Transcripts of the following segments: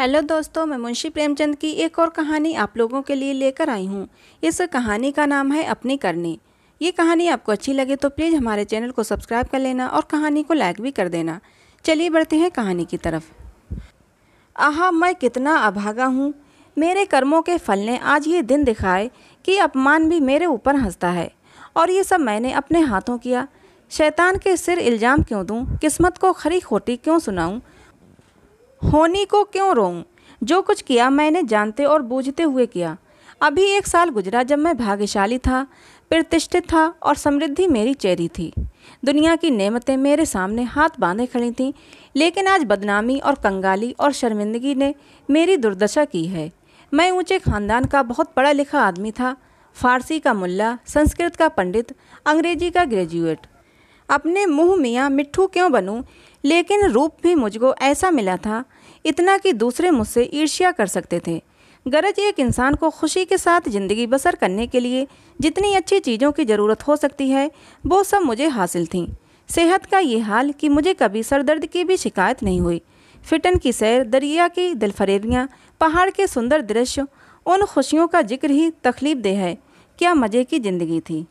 Hello दोस्तों मैं मुंशी प्रेमचंद की एक और कहानी आप लोगों के लिए लेकर आई हूँ इस कहानी का नाम है अपनी करनी ये कहानी आपको अच्छी लगे तो प्लीज़ हमारे चैनल को सब्सक्राइब कर लेना और कहानी को लाइक भी कर देना चलिए बढ़ते हैं कहानी की तरफ आहा मैं कितना अभागा हूँ मेरे कर्मों के फल ने आज ये दिन दिखाए कि अपमान भी मेरे ऊपर हंसता है और ये सब मैंने अपने हाथों किया शैतान के सिर इल्ज़ाम क्यों दूँ किस्मत को खरी खोटी क्यों सुनाऊँ होनी को क्यों रोऊं जो कुछ किया मैंने जानते और बूझते हुए किया अभी एक साल गुजरा जब मैं भाग्यशाली था प्रतिष्ठित था और समृद्धि मेरी चेहरी थी दुनिया की नेमतें मेरे सामने हाथ बांधे खड़ी थीं लेकिन आज बदनामी और कंगाली और शर्मिंदगी ने मेरी दुर्दशा की है मैं ऊंचे खानदान का बहुत पढ़ा लिखा आदमी था फारसी का मुल्ला संस्कृत का पंडित अंग्रेजी का ग्रेजुएट अपने मुँह मियाँ मिट्ठू क्यों बनूँ लेकिन रूप भी मुझको ऐसा मिला था इतना कि दूसरे मुझसे ईर्ष्या कर सकते थे गरज एक इंसान को खुशी के साथ ज़िंदगी बसर करने के लिए जितनी अच्छी चीज़ों की ज़रूरत हो सकती है वो सब मुझे हासिल थी सेहत का ये हाल कि मुझे कभी सरदर्द की भी शिकायत नहीं हुई फिटन की सैर दरिया की दिलफरेबियाँ पहाड़ के सुंदर दृश्य उन खुशियों का जिक्र ही तकलीफ दे है क्या मज़े की ज़िंदगी थी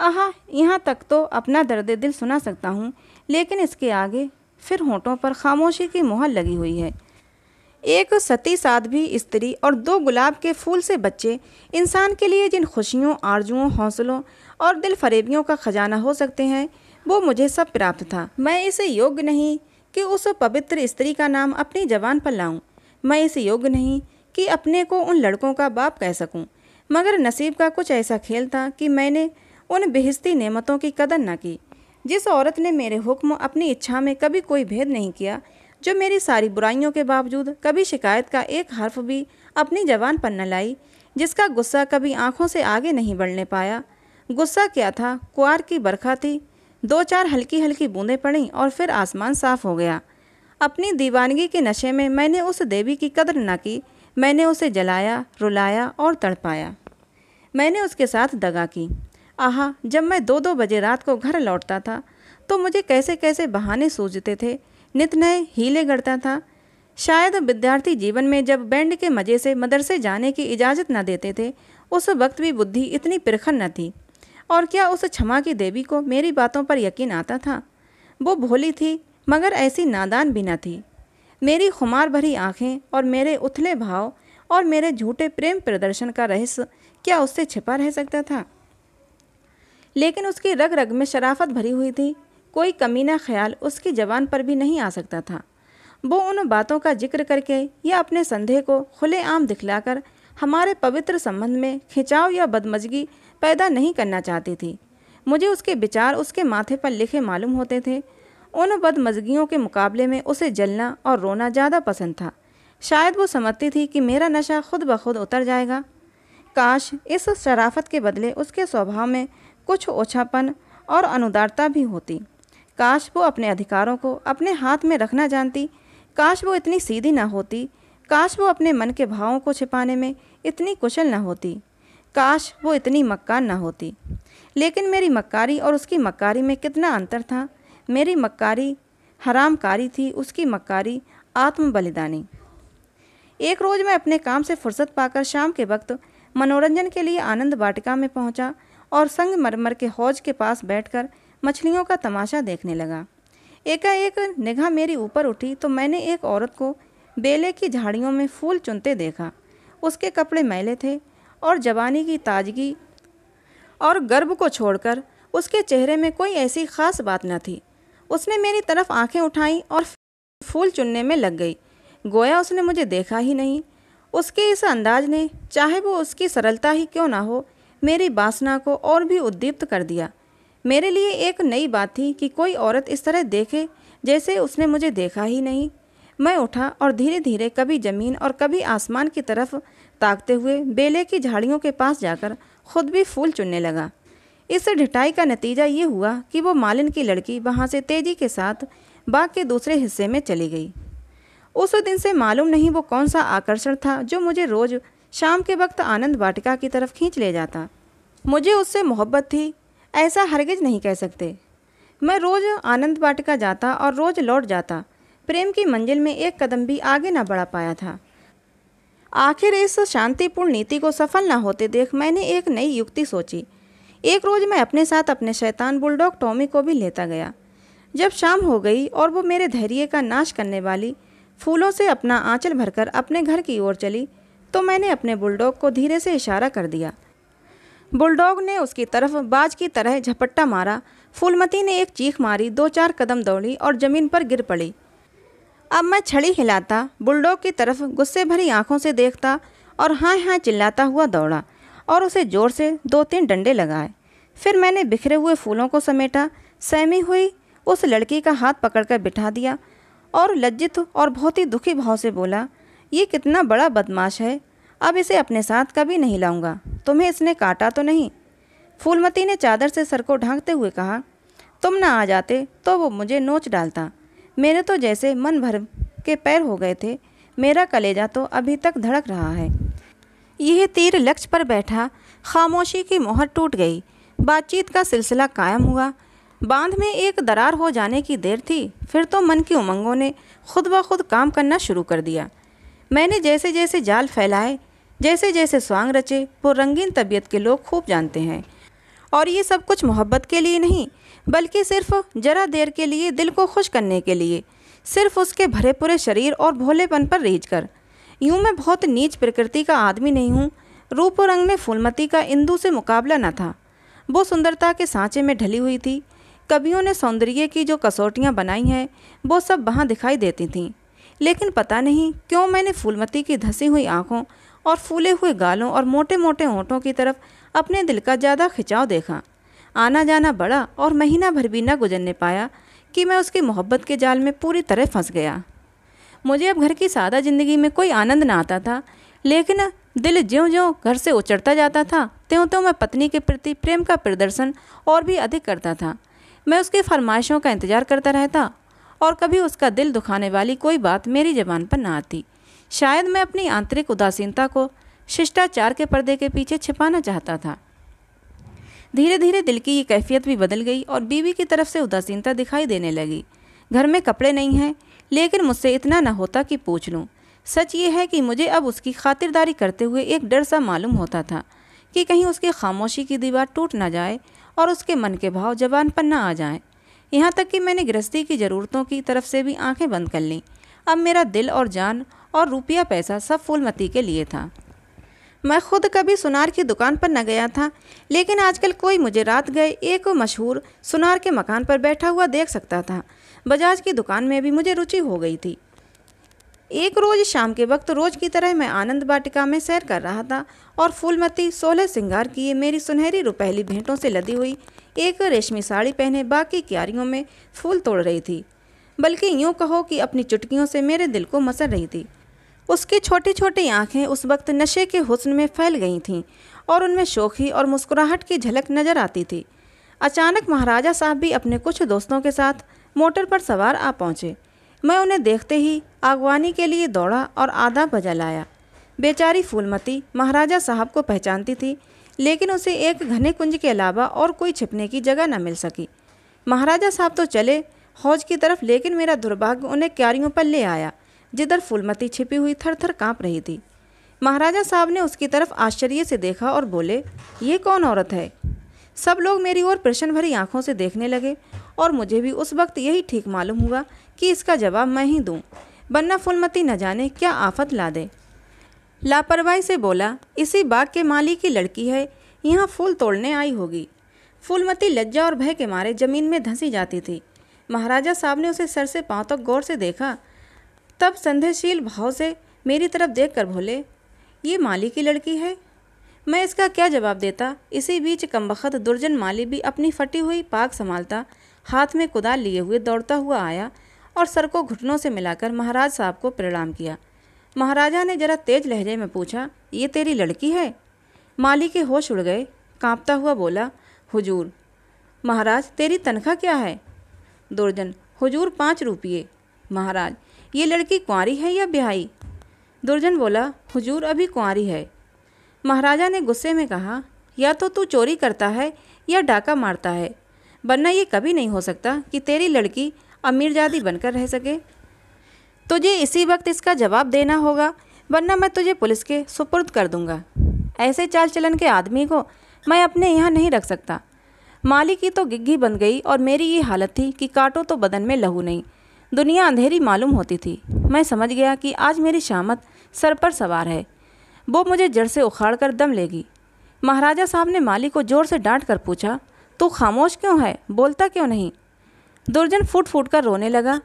आह यहाँ तक तो अपना दर्द दिल सुना सकता हूँ लेकिन इसके आगे फिर होठों पर खामोशी की मोहर लगी हुई है एक सती साधवी स्त्री और दो गुलाब के फूल से बच्चे इंसान के लिए जिन खुशियों आरजुओं हौसलों और दिल फरेबियों का खजाना हो सकते हैं वो मुझे सब प्राप्त था मैं इसे योग्य नहीं कि उस पवित्र स्त्री का नाम अपनी जबान पर लाऊं। मैं इसे योग्य नहीं कि अपने को उन लड़कों का बाप कह सकूं। मगर नसीब का कुछ ऐसा खेल था कि मैंने उन बेहस्ती नेमतों की कदर न की जिस औरत ने मेरे हुक्म अपनी इच्छा में कभी कोई भेद नहीं किया जो मेरी सारी बुराइयों के बावजूद कभी शिकायत का एक हर्फ भी अपनी जवान पर न लाई जिसका गुस्सा कभी आँखों से आगे नहीं बढ़ने पाया गुस्सा क्या था कुआर की बरखा थी दो चार हल्की हल्की बूंदें पड़ीं और फिर आसमान साफ हो गया अपनी दीवानगी के नशे में मैंने उस देवी की कदर न की मैंने उसे जलाया रुलाया और तड़पाया मैंने उसके साथ दगा की आहा जब मैं दो दो बजे रात को घर लौटता था तो मुझे कैसे कैसे बहाने सूझते थे नित नए हीले गढ़ता था शायद विद्यार्थी जीवन में जब बैंड के मज़े से मदरसे जाने की इजाज़त न देते थे उस वक्त भी बुद्धि इतनी प्रखर न थी और क्या उस क्षमा की देवी को मेरी बातों पर यकीन आता था वो भोली थी मगर ऐसी नादान भी न थी मेरी खुमार भरी आँखें और मेरे उथले भाव और मेरे झूठे प्रेम प्रदर्शन का रहस्य क्या उससे छिपा रह सकता था लेकिन उसकी रग रग में शराफत भरी हुई थी कोई कमीना ख्याल उसकी जबान पर भी नहीं आ सकता था वो उन बातों का जिक्र करके या अपने संदेह को खुलेआम दिखलाकर हमारे पवित्र संबंध में खिंचाव या बदमजगी पैदा नहीं करना चाहती थी मुझे उसके विचार उसके माथे पर लिखे मालूम होते थे उन बदमजगियों के मुकाबले में उसे जलना और रोना ज़्यादा पसंद था शायद वो समझती थी कि मेरा नशा खुद ब खुद उतर जाएगा काश इस शराफत के बदले उसके स्वभाव में कुछ ओछापन और अनुदारता भी होती काश वो अपने अधिकारों को अपने हाथ में रखना जानती काश वो इतनी सीधी ना होती काश वो अपने मन के भावों को छिपाने में इतनी कुशल ना होती काश वो इतनी मक्कार ना होती लेकिन मेरी मक्कारी और उसकी मक्कारी में कितना अंतर था मेरी मक्कारी हरामकारी थी उसकी मक्कारी आत्म बलिदानी एक रोज़ मैं अपने काम से फुर्सत पाकर शाम के वक्त मनोरंजन के लिए आनंद वाटिका में पहुंचा और संगमरमर के हौज के पास बैठकर मछलियों का तमाशा देखने लगा एकाएक निगाह मेरी ऊपर उठी तो मैंने एक औरत को बेले की झाड़ियों में फूल चुनते देखा उसके कपड़े मैले थे और जवानी की ताजगी और गर्भ को छोड़कर उसके चेहरे में कोई ऐसी खास बात न थी उसने मेरी तरफ आंखें उठाई और फूल चुनने में लग गई गोया उसने मुझे देखा ही नहीं उसके इस अंदाज ने चाहे वो उसकी सरलता ही क्यों ना हो मेरी वासना को और भी उद्दीप्त कर दिया मेरे लिए एक नई बात थी कि कोई औरत इस तरह देखे जैसे उसने मुझे देखा ही नहीं मैं उठा और धीरे धीरे कभी ज़मीन और कभी आसमान की तरफ ताकते हुए बेले की झाड़ियों के पास जाकर खुद भी फूल चुनने लगा इस ढिटाई का नतीजा ये हुआ कि वो मालिन की लड़की वहाँ से तेज़ी के साथ बाग के दूसरे हिस्से में चली गई उस दिन से मालूम नहीं वो कौन सा आकर्षण था जो मुझे रोज़ शाम के वक्त आनंद वाटिका की तरफ खींच ले जाता मुझे उससे मोहब्बत थी ऐसा हरगिज नहीं कह सकते मैं रोज़ आनंद वाटिका जाता और रोज़ लौट जाता प्रेम की मंजिल में एक कदम भी आगे ना बढ़ा पाया था आखिर इस शांतिपूर्ण नीति को सफल ना होते देख मैंने एक नई युक्ति सोची एक रोज़ मैं अपने साथ अपने शैतान बुलडॉग टॉमी को भी लेता गया जब शाम हो गई और वो मेरे धैर्य का नाश करने वाली फूलों से अपना आंचल भरकर अपने घर की ओर चली तो मैंने अपने बुलडॉग को धीरे से इशारा कर दिया बुलडॉग ने उसकी तरफ बाज की तरह झपट्टा मारा फूलमती ने एक चीख मारी दो चार कदम दौड़ी और ज़मीन पर गिर पड़ी अब मैं छड़ी हिलाता बुलडॉग की तरफ गुस्से भरी आंखों से देखता और हाँ हाँ चिल्लाता हुआ दौड़ा और उसे ज़ोर से दो तीन डंडे लगाए फिर मैंने बिखरे हुए फूलों को समेटा सहमी हुई उस लड़की का हाथ पकड़कर बिठा दिया और लज्जित और बहुत ही दुखी भाव से बोला ये कितना बड़ा बदमाश है अब इसे अपने साथ कभी नहीं लाऊंगा तुम्हें इसने काटा तो नहीं फूलमती ने चादर से सर को ढांकते हुए कहा तुम ना आ जाते तो वो मुझे नोच डालता मेरे तो जैसे मन भर के पैर हो गए थे मेरा कलेजा तो अभी तक धड़क रहा है यह तीर लक्ष्य पर बैठा खामोशी की मोहर टूट गई बातचीत का सिलसिला कायम हुआ बांध में एक दरार हो जाने की देर थी फिर तो मन की उमंगों ने खुद ब खुद काम करना शुरू कर दिया मैंने जैसे जैसे जाल फैलाए जैसे जैसे स्वांग रचे वो रंगीन तबीयत के लोग खूब जानते हैं और ये सब कुछ मोहब्बत के लिए नहीं बल्कि सिर्फ ज़रा देर के लिए दिल को खुश करने के लिए सिर्फ उसके भरे पूरे शरीर और भोलेपन पर रीझ कर यूँ मैं बहुत नीच प्रकृति का आदमी नहीं हूँ रूप रंग में फूलमती का इंदू से मुकाबला न था वो सुंदरता के सांचे में ढली हुई थी कवियों ने सौंदर्य की जो कसौटियाँ बनाई हैं वो सब वहाँ दिखाई देती थीं लेकिन पता नहीं क्यों मैंने फूलमती की धसी हुई आंखों और फूले हुए गालों और मोटे मोटे ओंटों की तरफ अपने दिल का ज़्यादा खिंचाव देखा आना जाना बड़ा और महीना भर भी न गुजरने पाया कि मैं उसकी मोहब्बत के जाल में पूरी तरह फंस गया मुझे अब घर की सादा ज़िंदगी में कोई आनंद ना आता था लेकिन दिल ज्यों ज्यों घर से उचड़ता जाता था त्यों त्यों मैं पत्नी के प्रति प्रेम का प्रदर्शन और भी अधिक करता था मैं उसकी फरमाइशों का इंतज़ार करता रहता और कभी उसका दिल दुखाने वाली कोई बात मेरी जबान पर ना आती शायद मैं अपनी आंतरिक उदासीनता को शिष्टाचार के पर्दे के पीछे छिपाना चाहता था धीरे धीरे दिल की ये कैफियत भी बदल गई और बीवी की तरफ से उदासीनता दिखाई देने लगी घर में कपड़े नहीं हैं लेकिन मुझसे इतना न होता कि पूछ लूँ सच ये है कि मुझे अब उसकी खातिरदारी करते हुए एक डर सा मालूम होता था कि कहीं उसकी खामोशी की दीवार टूट ना जाए और उसके मन के भाव जबान पर ना आ जाएं। यहाँ तक कि मैंने गृहस्थी की ज़रूरतों की तरफ से भी आंखें बंद कर लीं अब मेरा दिल और जान और रुपया पैसा सब फूलमती के लिए था मैं खुद कभी सुनार की दुकान पर न गया था लेकिन आजकल कोई मुझे रात गए एक मशहूर सुनार के मकान पर बैठा हुआ देख सकता था बजाज की दुकान में भी मुझे रुचि हो गई थी एक रोज़ शाम के वक्त रोज़ की तरह मैं आनंद वाटिका में सैर कर रहा था और फूलमती सोलह सिंगार किए मेरी सुनहरी रुपहली भेंटों से लदी हुई एक रेशमी साड़ी पहने बाकी क्यारियों में फूल तोड़ रही थी बल्कि यूँ कहो कि अपनी चुटकियों से मेरे दिल को मसल रही थी उसकी छोटी छोटी आँखें उस वक्त नशे के हुस्न में फैल गई थीं और उनमें शोखी और मुस्कुराहट की झलक नजर आती थी अचानक महाराजा साहब भी अपने कुछ दोस्तों के साथ मोटर पर सवार आ पहुँचे मैं उन्हें देखते ही आगवानी के लिए दौड़ा और आधा बजा लाया बेचारी फूलमती महाराजा साहब को पहचानती थी लेकिन उसे एक घने कुंज के अलावा और कोई छिपने की जगह न मिल सकी महाराजा साहब तो चले हौज की तरफ लेकिन मेरा दुर्भाग्य उन्हें क्यारियों पर ले आया जिधर फूलमती छिपी हुई थर थर काँप रही थी महाराजा साहब ने उसकी तरफ आश्चर्य से देखा और बोले ये कौन औरत है सब लोग मेरी ओर प्रश्न भरी आंखों से देखने लगे और मुझे भी उस वक्त यही ठीक मालूम हुआ कि इसका जवाब मैं ही दूँ बन्ना फुलमती न जाने क्या आफत ला दे लापरवाही से बोला इसी बाग के माली की लड़की है यहाँ फूल तोड़ने आई होगी फूलमती लज्जा और भय के मारे जमीन में धंसी जाती थी महाराजा साहब ने उसे सर से पाँव तक गौर से देखा तब संदेहशील भाव से मेरी तरफ देख कर बोले ये माली की लड़की है मैं इसका क्या जवाब देता इसी बीच कमबख्त दुर्जन माली भी अपनी फटी हुई पाक संभालता हाथ में कुदाल लिए हुए दौड़ता हुआ आया और सर को घुटनों से मिलाकर महाराज साहब को प्रणाम किया महाराजा ने जरा तेज लहजे में पूछा ये तेरी लड़की है माली के होश उड़ गए कांपता हुआ बोला हुजूर महाराज तेरी तनख्वाह क्या है दुर्जन हुजूर पाँच रुपये महाराज ये लड़की कुंवारी है या ब्याई दुर्जन बोला हुजूर अभी कुंवारी है महाराजा ने गुस्से में कहा या तो तू चोरी करता है या डाका मारता है वरना ये कभी नहीं हो सकता कि तेरी लड़की अमीरजादी बनकर रह सके तुझे इसी वक्त इसका जवाब देना होगा वरना मैं तुझे पुलिस के सुपुर्द कर दूंगा ऐसे चाल चलन के आदमी को मैं अपने यहाँ नहीं रख सकता माली की तो गिग्गी बन गई और मेरी ये हालत थी कि काटो तो बदन में लहू नहीं दुनिया अंधेरी मालूम होती थी मैं समझ गया कि आज मेरी शामत सर पर सवार है वो मुझे जड़ से उखाड़ कर दम लेगी महाराजा साहब ने माली को ज़ोर से डांट कर पूछा तू खामोश क्यों है बोलता क्यों नहीं दुर्जन फूट फूट कर रोने लगा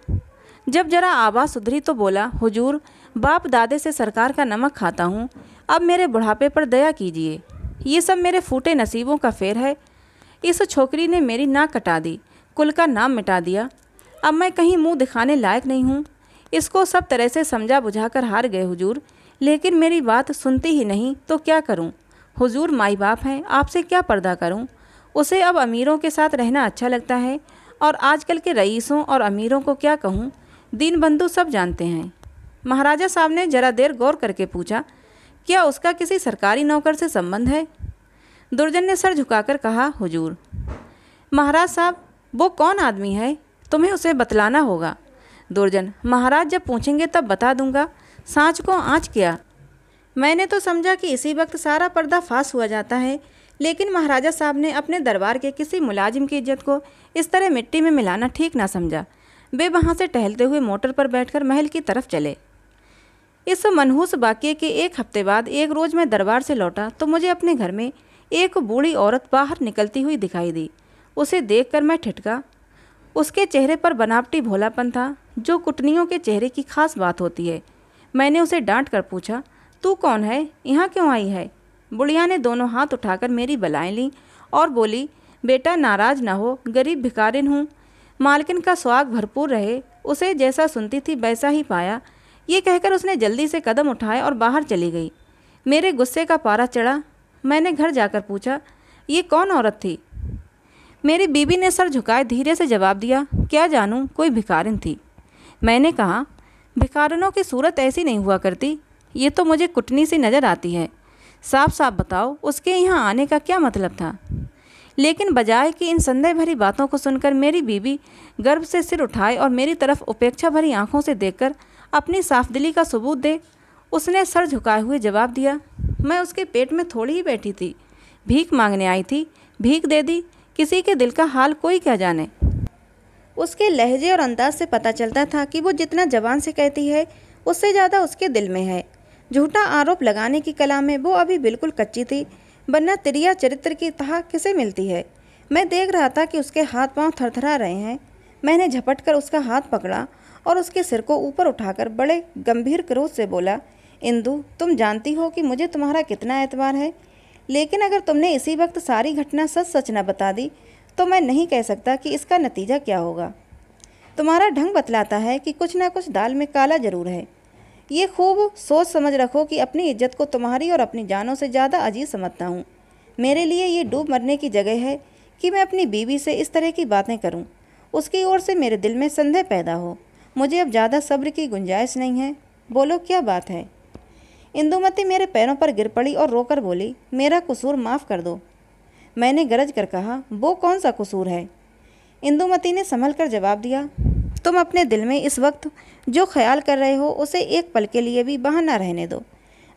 जब जरा आवाज़ सुधरी तो बोला हुजूर बाप दादे से सरकार का नमक खाता हूँ अब मेरे बुढ़ापे पर दया कीजिए ये सब मेरे फूटे नसीबों का फेर है इस छोकरी ने मेरी नाक कटा दी कुल का नाम मिटा दिया अब मैं कहीं मुंह दिखाने लायक नहीं हूँ इसको सब तरह से समझा बुझाकर हार गए हुजूर लेकिन मेरी बात सुनती ही नहीं तो क्या करूँ हुजूर माई बाप हैं आपसे क्या पर्दा करूँ उसे अब अमीरों के साथ रहना अच्छा लगता है और आजकल के रईसों और अमीरों को क्या कहूँ दीनबंधु सब जानते हैं महाराजा साहब ने जरा देर गौर करके पूछा क्या उसका किसी सरकारी नौकर से संबंध है दुर्जन ने सर झुकाकर कहा हुजूर महाराज साहब वो कौन आदमी है तुम्हें उसे बतलाना होगा दुर्जन महाराज जब पूछेंगे तब बता दूंगा सांच को आँच किया मैंने तो समझा कि इसी वक्त सारा पर्दा फाश हुआ जाता है लेकिन महाराजा साहब ने अपने दरबार के किसी मुलाजिम की इज्जत को इस तरह मिट्टी में मिलाना ठीक ना समझा वे वहाँ से टहलते हुए मोटर पर बैठकर महल की तरफ चले इस मनहूस वाक्य के एक हफ्ते बाद एक रोज़ मैं दरबार से लौटा तो मुझे अपने घर में एक बूढ़ी औरत बाहर निकलती हुई दिखाई दी उसे देखकर मैं ठिठका उसके चेहरे पर बनावटी भोलापन था जो कुटनियों के चेहरे की खास बात होती है मैंने उसे डांट कर पूछा तू कौन है यहाँ क्यों आई है बुढ़िया ने दोनों हाथ उठाकर मेरी बलाएं ली और बोली बेटा नाराज ना हो गरीब भिकारिन हूँ मालकिन का स्वाग भरपूर रहे उसे जैसा सुनती थी वैसा ही पाया ये कहकर उसने जल्दी से कदम उठाए और बाहर चली गई मेरे गुस्से का पारा चढ़ा मैंने घर जाकर पूछा ये कौन औरत थी मेरी बीबी ने सर झुकाए धीरे से जवाब दिया क्या जानूँ कोई भिखारिन थी मैंने कहा भिखारिनों की सूरत ऐसी नहीं हुआ करती ये तो मुझे कुटनी सी नज़र आती है साफ साफ बताओ उसके यहाँ आने का क्या मतलब था लेकिन बजाय कि इन संदेह भरी बातों को सुनकर मेरी बीवी गर्भ से सिर उठाए और मेरी तरफ उपेक्षा भरी आंखों से देखकर अपनी साफ दिली का सबूत दे उसने सर झुकाए हुए जवाब दिया मैं उसके पेट में थोड़ी ही बैठी थी भीख मांगने आई थी भीख दे दी किसी के दिल का हाल कोई क्या जाने उसके लहजे और अंदाज से पता चलता था कि वो जितना जवान से कहती है उससे ज़्यादा उसके दिल में है झूठा आरोप लगाने की कला में वो अभी बिल्कुल कच्ची थी वरना तिरिया चरित्र की तह किसे मिलती है मैं देख रहा था कि उसके हाथ पांव थरथरा रहे हैं मैंने झपट कर उसका हाथ पकड़ा और उसके सिर को ऊपर उठाकर बड़े गंभीर क्रोध से बोला इंदु तुम जानती हो कि मुझे तुम्हारा कितना एतबार है लेकिन अगर तुमने इसी वक्त सारी घटना सच सच न बता दी तो मैं नहीं कह सकता कि इसका नतीजा क्या होगा तुम्हारा ढंग बतलाता है कि कुछ ना कुछ दाल में काला जरूर है ये खूब सोच समझ रखो कि अपनी इज्जत को तुम्हारी और अपनी जानों से ज़्यादा अजीज समझता हूँ मेरे लिए ये डूब मरने की जगह है कि मैं अपनी बीवी से इस तरह की बातें करूँ उसकी ओर से मेरे दिल में संदेह पैदा हो मुझे अब ज़्यादा सब्र की गुंजाइश नहीं है बोलो क्या बात है इंदुमती मेरे पैरों पर गिर पड़ी और रोकर बोली मेरा कसूर माफ़ कर दो मैंने गरज कर कहा वो कौन सा कसूर है इंदुमती ने संभल कर जवाब दिया तुम अपने दिल में इस वक्त जो ख्याल कर रहे हो उसे एक पल के लिए भी बहाना रहने दो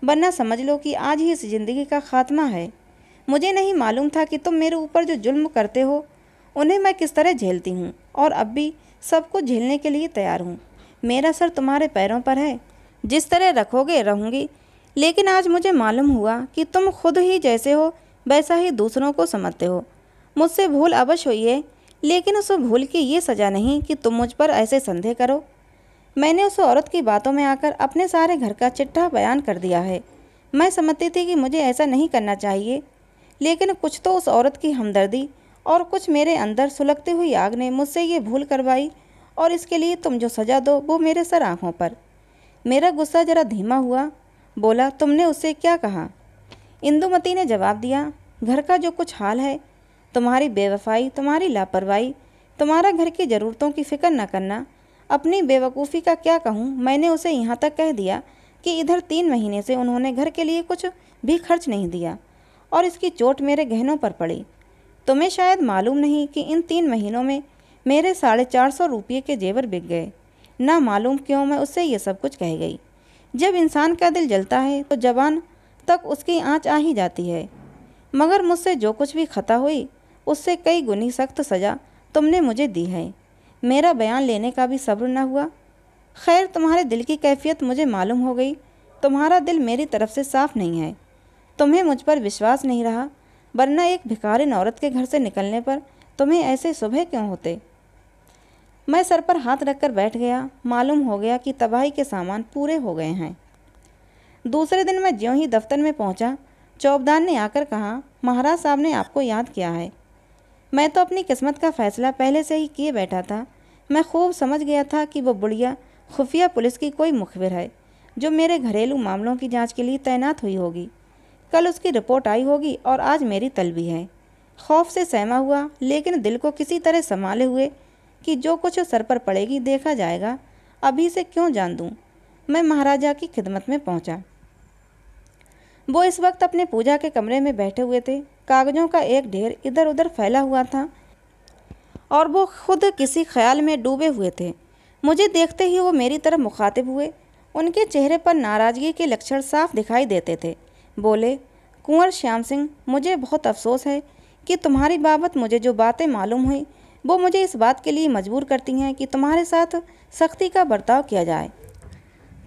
वरना समझ लो कि आज ही इस ज़िंदगी का खात्मा है मुझे नहीं मालूम था कि तुम मेरे ऊपर जो जुल्म करते हो उन्हें मैं किस तरह झेलती हूँ और अब भी सब कुछ झेलने के लिए तैयार हूँ मेरा सर तुम्हारे पैरों पर है जिस तरह रखोगे रहूँगी लेकिन आज मुझे मालूम हुआ कि तुम खुद ही जैसे हो वैसा ही दूसरों को समझते हो मुझसे भूल अवश्य हुई है लेकिन उसे भूल के ये सजा नहीं कि तुम मुझ पर ऐसे संदेह करो मैंने उस औरत की बातों में आकर अपने सारे घर का चिट्ठा बयान कर दिया है मैं समझती थी कि मुझे ऐसा नहीं करना चाहिए लेकिन कुछ तो उस औरत की हमदर्दी और कुछ मेरे अंदर सुलगती हुई आग ने मुझसे ये भूल करवाई और इसके लिए तुम जो सज़ा दो वो मेरे सर आँखों पर मेरा गुस्सा ज़रा धीमा हुआ बोला तुमने उससे क्या कहा इंदुमती ने जवाब दिया घर का जो कुछ हाल है तुम्हारी बेवफाई तुम्हारी लापरवाही तुम्हारा घर की ज़रूरतों की फ़िक्र न करना अपनी बेवकूफ़ी का क्या कहूँ मैंने उसे यहाँ तक कह दिया कि इधर तीन महीने से उन्होंने घर के लिए कुछ भी खर्च नहीं दिया और इसकी चोट मेरे गहनों पर पड़ी तुम्हें शायद मालूम नहीं कि इन तीन महीनों में मेरे साढ़े चार सौ रुपये के जेवर बिक गए ना मालूम क्यों मैं उससे ये सब कुछ कह गई जब इंसान का दिल जलता है तो जबान तक उसकी आँच आ ही जाती है मगर मुझसे जो कुछ भी खता हुई उससे कई गुनी सख्त सजा तुमने मुझे दी है मेरा बयान लेने का भी सब्र न हुआ खैर तुम्हारे दिल की कैफियत मुझे मालूम हो गई तुम्हारा दिल मेरी तरफ से साफ नहीं है तुम्हें मुझ पर विश्वास नहीं रहा वरना एक भिकारिन औरत के घर से निकलने पर तुम्हें ऐसे सुबह क्यों होते मैं सर पर हाथ रखकर बैठ गया मालूम हो गया कि तबाही के सामान पूरे हो गए हैं दूसरे दिन मैं ज्यों ही दफ्तर में पहुंचा चौबदार ने आकर कहा महाराज साहब ने आपको याद किया है मैं तो अपनी किस्मत का फैसला पहले से ही किए बैठा था मैं खूब समझ गया था कि वो बुढ़िया खुफिया पुलिस की कोई मुखबिर है जो मेरे घरेलू मामलों की जांच के लिए तैनात हुई होगी कल उसकी रिपोर्ट आई होगी और आज मेरी तलबी है खौफ से सहमा हुआ लेकिन दिल को किसी तरह संभाले हुए कि जो कुछ सर पर पड़ेगी देखा जाएगा अभी से क्यों जान दूँ मैं महाराजा की खिदमत में पहुँचा वो इस वक्त अपने पूजा के कमरे में बैठे हुए थे कागजों का एक ढेर इधर उधर फैला हुआ था और वो खुद किसी ख्याल में डूबे हुए थे मुझे देखते ही वो मेरी तरफ मुखातिब हुए उनके चेहरे पर नाराज़गी के लक्षण साफ दिखाई देते थे बोले कुंवर श्याम सिंह मुझे बहुत अफसोस है कि तुम्हारी बाबत मुझे जो बातें मालूम हुई वो मुझे इस बात के लिए मजबूर करती हैं कि तुम्हारे साथ सख्ती का बर्ताव किया जाए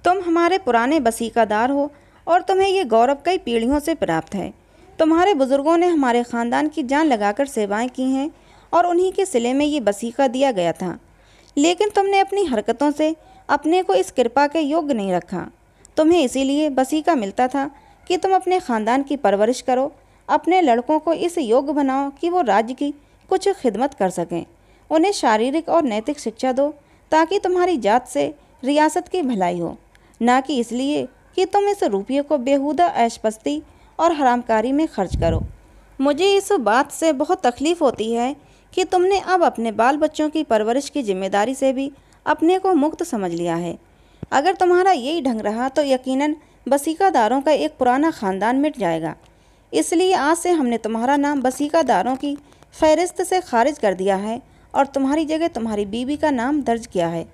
तुम हमारे पुराने बसीकादार हो और तुम्हें ये गौरव कई पीढ़ियों से प्राप्त है तुम्हारे बुजुर्गों ने हमारे ख़ानदान की जान लगाकर सेवाएं की हैं और उन्हीं के सिले में ये बसीका दिया गया था लेकिन तुमने अपनी हरकतों से अपने को इस कृपा के योग्य नहीं रखा तुम्हें इसीलिए बसीका मिलता था कि तुम अपने ख़ानदान की परवरिश करो अपने लड़कों को इस योग्य बनाओ कि वो राज्य की कुछ खिदमत कर सकें उन्हें शारीरिक और नैतिक शिक्षा दो ताकि तुम्हारी जात से रियासत की भलाई हो ना कि इसलिए कि तुम इस रुपये को बेहुदा ऐशपस्ती और हरामकारी में खर्च करो मुझे इस बात से बहुत तकलीफ़ होती है कि तुमने अब अपने बाल बच्चों की परवरिश की जिम्मेदारी से भी अपने को मुक्त समझ लिया है अगर तुम्हारा यही ढंग रहा तो यकीनन बसीकादारों का एक पुराना ख़ानदान मिट जाएगा इसलिए आज से हमने तुम्हारा नाम बसीकादारों की फहरिस्त से खारिज कर दिया है और तुम्हारी जगह तुम्हारी बीवी का नाम दर्ज किया है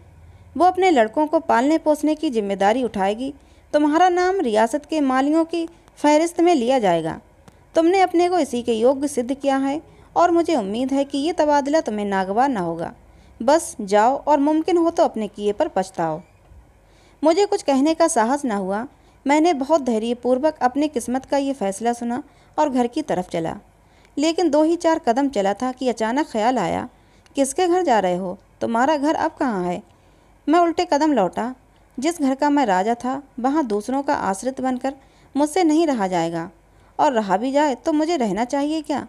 वो अपने लड़कों को पालने पोसने की जिम्मेदारी उठाएगी तुम्हारा नाम रियासत के मालियों की फहरिस्त में लिया जाएगा तुमने अपने को इसी के योग्य सिद्ध किया है और मुझे उम्मीद है कि ये तबादला तुम्हें नागवार ना होगा बस जाओ और मुमकिन हो तो अपने किए पर पछताओ मुझे कुछ कहने का साहस ना हुआ मैंने बहुत धैर्यपूर्वक अपनी किस्मत का ये फैसला सुना और घर की तरफ चला लेकिन दो ही चार कदम चला था कि अचानक ख्याल आया किसके घर जा रहे हो तुम्हारा घर अब कहाँ है मैं उल्टे कदम लौटा जिस घर का मैं राजा था वहाँ दूसरों का आश्रित बनकर मुझसे नहीं रहा जाएगा और रहा भी जाए तो मुझे रहना चाहिए क्या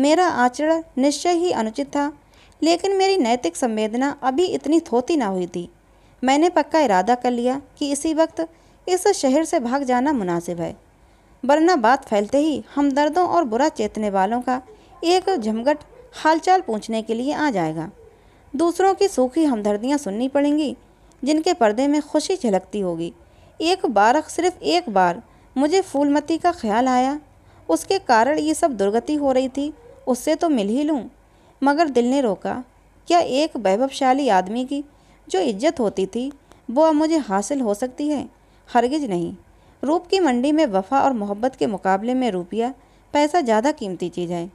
मेरा आचरण निश्चय ही अनुचित था लेकिन मेरी नैतिक संवेदना अभी इतनी थोती ना हुई थी मैंने पक्का इरादा कर लिया कि इसी वक्त इस शहर से भाग जाना मुनासिब है वरना बात फैलते ही हमदर्दों और बुरा चेतने वालों का एक झमघट हालचाल पूछने के लिए आ जाएगा दूसरों की सूखी हमदर्दियाँ सुननी पड़ेंगी जिनके पर्दे में खुशी झलकती होगी एक बार सिर्फ एक बार मुझे फूलमती का ख्याल आया उसके कारण ये सब दुर्गति हो रही थी उससे तो मिल ही लूँ मगर दिल ने रोका क्या एक वैभवशाली आदमी की जो इज्जत होती थी वो अब मुझे हासिल हो सकती है हरगिज नहीं रूप की मंडी में वफा और मोहब्बत के मुकाबले में रुपया पैसा ज़्यादा कीमती चीज़ है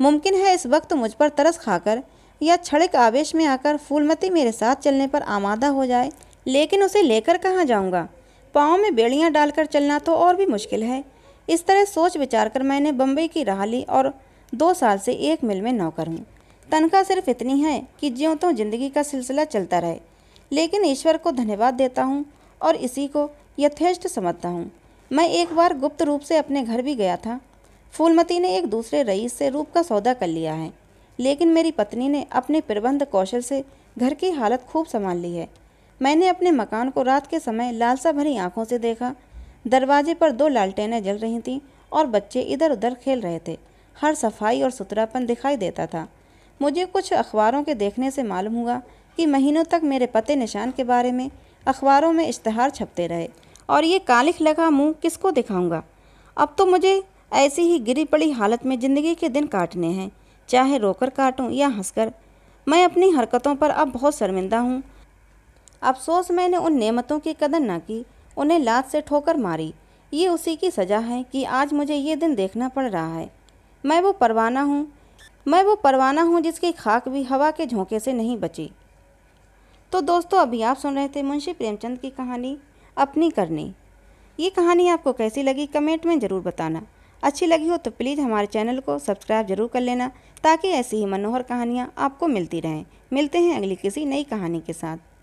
मुमकिन है इस वक्त मुझ पर तरस खाकर या क्षणिक आवेश में आकर फूलमती मेरे साथ चलने पर आमादा हो जाए लेकिन उसे लेकर कहाँ जाऊँगा पाँव में बेड़ियाँ डालकर चलना तो और भी मुश्किल है इस तरह सोच विचार कर मैंने बम्बई की राह ली और दो साल से एक मिल में नौकर हूँ तनख्वाह सिर्फ इतनी है कि ज्यों तो जिंदगी का सिलसिला चलता रहे लेकिन ईश्वर को धन्यवाद देता हूँ और इसी को यथेष्ट समझता हूँ मैं एक बार गुप्त रूप से अपने घर भी गया था फूलमती ने एक दूसरे रईस से रूप का सौदा कर लिया है लेकिन मेरी पत्नी ने अपने प्रबंध कौशल से घर की हालत खूब संभाल ली है मैंने अपने मकान को रात के समय लालसा भरी आंखों से देखा दरवाजे पर दो लालटेनें जल रही थीं और बच्चे इधर उधर खेल रहे थे हर सफाई और सुथरापन दिखाई देता था मुझे कुछ अखबारों के देखने से मालूम हुआ कि महीनों तक मेरे पते निशान के बारे में अखबारों में इश्तहार छपते रहे और ये कालिख लगा मुंह किसको दिखाऊंगा अब तो मुझे ऐसी ही गिरी पड़ी हालत में ज़िंदगी के दिन काटने हैं चाहे रोकर काटूं या हंसकर मैं अपनी हरकतों पर अब बहुत शर्मिंदा हूँ अफसोस मैंने उन नेमतों की कदर ना की उन्हें लात से ठोकर मारी ये उसी की सज़ा है कि आज मुझे ये दिन देखना पड़ रहा है मैं वो परवाना हूँ मैं वो परवाना हूँ जिसकी खाक भी हवा के झोंके से नहीं बची तो दोस्तों अभी आप सुन रहे थे मुंशी प्रेमचंद की कहानी अपनी करनी ये कहानी आपको कैसी लगी कमेंट में ज़रूर बताना अच्छी लगी हो तो प्लीज़ हमारे चैनल को सब्सक्राइब जरूर कर लेना ताकि ऐसी ही मनोहर कहानियाँ आपको मिलती रहें मिलते हैं अगली किसी नई कहानी के साथ